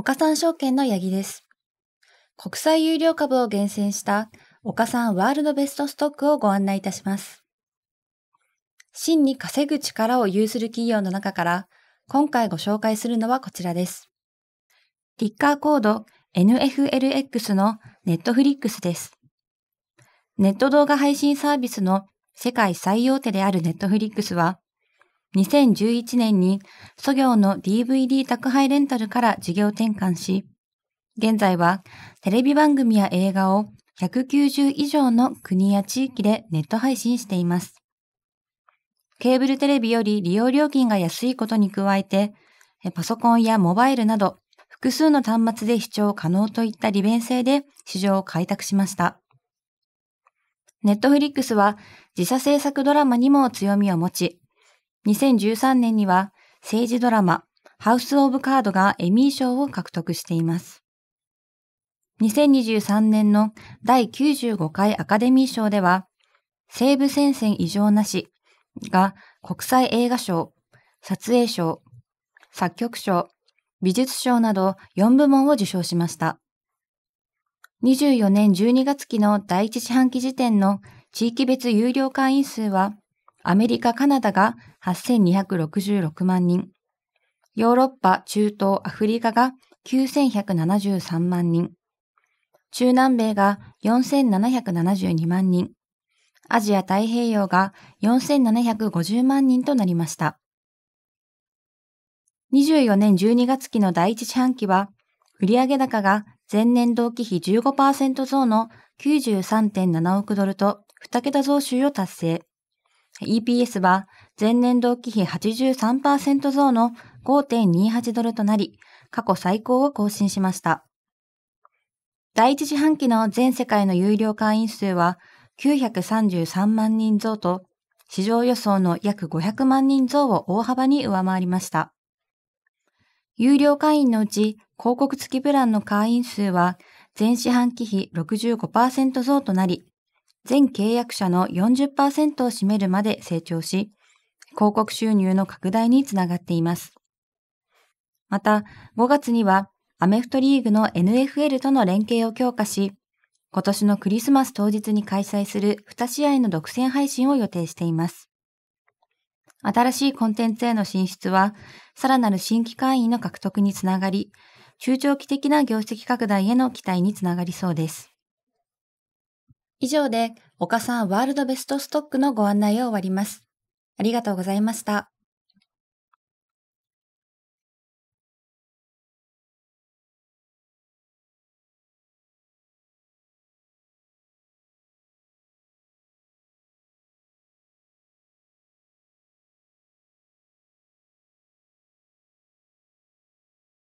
岡三証券の八木です。国際有料株を厳選した岡三ワールドベストストックをご案内いたします。真に稼ぐ力を有する企業の中から、今回ご紹介するのはこちらです。ティッカーコード NFLX の Netflix です。ネット動画配信サービスの世界最大手である Netflix は、2011年に、素業の DVD 宅配レンタルから事業転換し、現在はテレビ番組や映画を190以上の国や地域でネット配信しています。ケーブルテレビより利用料金が安いことに加えて、パソコンやモバイルなど複数の端末で視聴可能といった利便性で市場を開拓しました。ネットフリックスは自社制作ドラマにも強みを持ち、2013年には政治ドラマ、ハウス・オブ・カードがエミー賞を獲得しています。2023年の第95回アカデミー賞では、西部戦線異常なしが国際映画賞、撮影賞、作曲賞、美術賞など4部門を受賞しました。24年12月期の第一四半期時点の地域別有料会員数はアメリカ、カナダが8266万人、ヨーロッパ、中東、アフリカが9173万人、中南米が4772万人、アジア太平洋が4750万人となりました。24年12月期の第一四半期は、売上高が前年同期比15%増の93.7億ドルと2桁増収を達成。EPS は前年同期比83%増の5.28ドルとなり、過去最高を更新しました。第一四半期の全世界の有料会員数は933万人増と、市場予想の約500万人増を大幅に上回りました。有料会員のうち広告付きプランの会員数は前四半期比65%増となり、全契約者の40%を占めるまで成長し、広告収入の拡大につながっています。また、5月にはアメフトリーグの NFL との連携を強化し、今年のクリスマス当日に開催する2試合の独占配信を予定しています。新しいコンテンツへの進出は、さらなる新規会員の獲得につながり、中長期的な業績拡大への期待につながりそうです。以上で、岡さんワールドベストストックのご案内を終わります。ありがとうございました。